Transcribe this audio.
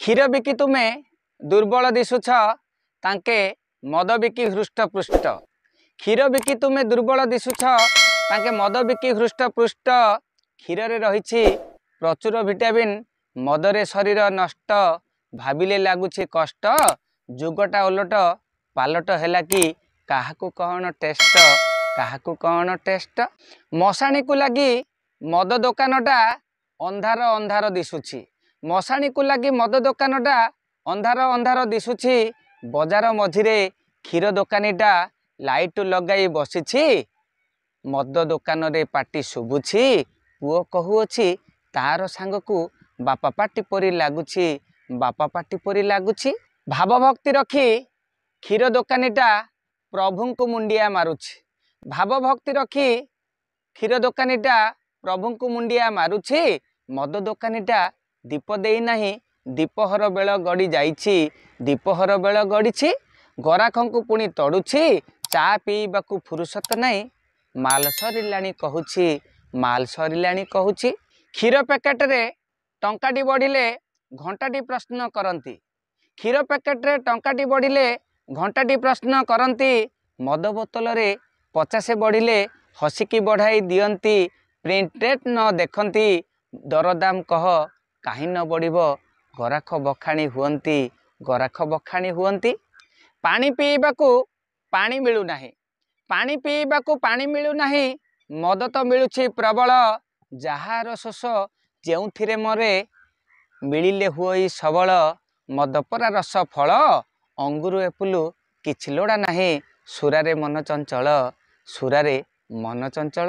କ୍ଷୀର ବିକି ତୁମେ ଦୁର୍ବଳ ଦିଶୁଛ ତାଙ୍କେ ମଦ ବିକି ହୃଷ୍ଟପୃଷ୍ଟ କ୍ଷୀର ବିକି ତୁମେ ଦୁର୍ବଳ ଦିଶୁଛ ତାଙ୍କେ ମଦ ବିକି ହୃଷ୍ଟପୃଷ୍ଟ କ୍ଷୀରରେ ରହିଛି ପ୍ରଚୁର ଭିଟାମିନ୍ ମଦରେ ଶରୀର ନଷ୍ଟ ଭାବିଲେ ଲାଗୁଛି କଷ୍ଟ ଯୁଗଟା ଓଲଟ ପାଲଟ ହେଲା କି କାହାକୁ କ'ଣ ଟେଷ୍ଟ କାହାକୁ କ'ଣ ଟେଷ୍ଟ ମଶାଣିକୁ ଲାଗି ମଦ ଦୋକାନଟା ଅନ୍ଧାର ଅନ୍ଧାର ଦିଶୁଛି ମଶାଣିକୁ ଲାଗି ମଦ ଦୋକାନଟା ଅନ୍ଧାର ଅନ୍ଧାର ଦିଶୁଛି ବଜାର ମଝିରେ କ୍ଷୀର ଦୋକାନୀଟା ଲାଇଟ୍ ଲଗାଇ ବସିଛି ମଦ ଦୋକାନରେ ପାଟି ଶୁଭୁଛି ପୁଅ କହୁଅଛି ତାର ସାଙ୍ଗକୁ ବାପା ପାଟି ପରି ଲାଗୁଛି ବାପା ପାଟି ପରି ଲାଗୁଛି ଭାବଭକ୍ତି ରଖି କ୍ଷୀର ଦୋକାନୀଟା ପ୍ରଭୁଙ୍କୁ ମୁଣ୍ଡିଆ ମାରୁଛି ଭାବଭକ୍ତି ରଖି କ୍ଷୀର ଦୋକାନୀଟା ପ୍ରଭୁଙ୍କୁ ମୁଣ୍ଡିଆ ମାରୁଛି ମଦ ଦୋକାନୀଟା ଦୀପ ଦେଇନାହିଁ ଦୀପହର ବେଳ ଗଡ଼ି ଯାଇଛି ଦୀପହର ବେଳ ଗଡ଼ିଛି ଗରାଖଙ୍କୁ ପୁଣି ତଡ଼ୁଛି ଚା ପିଇବାକୁ ଫୁରସତ ନାହିଁ ମାଲ ସରିଲାଣି କହୁଛି ମାଲ ସରିଲାଣି କହୁଛି କ୍ଷୀର ପ୍ୟାକେଟରେ ଟଙ୍କାଟି ବଢ଼ିଲେ ଘଣ୍ଟାଟି ପ୍ରଶ୍ନ କରନ୍ତି କ୍ଷୀର ପ୍ୟାକେଟରେ ଟଙ୍କାଟି ବଢ଼ିଲେ ଘଣ୍ଟାଟି ପ୍ରଶ୍ନ କରନ୍ତି ମଦ ବୋତଲରେ ପଚାଶ ବଢ଼ିଲେ ହସିକି ବଢ଼ାଇ ଦିଅନ୍ତି ପ୍ରିଣ୍ଟେଡ଼ ନ ଦେଖନ୍ତି ଦରଦାମ କହ କାହିଁ ନ ବଢ଼ିବ ଗରାଖ ବଖାଣି ହୁଅନ୍ତି ଗରାଖ ବଖାଣି ହୁଅନ୍ତି ପାଣି ପିଇବାକୁ ପାଣି ମିଳୁନାହିଁ ପାଣି ପିଇବାକୁ ପାଣି ମିଳୁନାହିଁ ମଦ ତ ମିଳୁଛି ପ୍ରବଳ ଯାହାର ଶୋଷ ଯେଉଁଥିରେ ମରେ ମିଳିଲେ ହୁଅଇ ସବଳ ମଦ ପରା ରସ ଫଳ ଅଙ୍ଗୁରୁ ଏପୁଲୁ କିଛି ଲୋଡ଼ା ନାହିଁ ସୁରାରେ ମନ ଚଞ୍ଚଳ ସୁରାରେ ମନ ଚଞ୍ଚଳ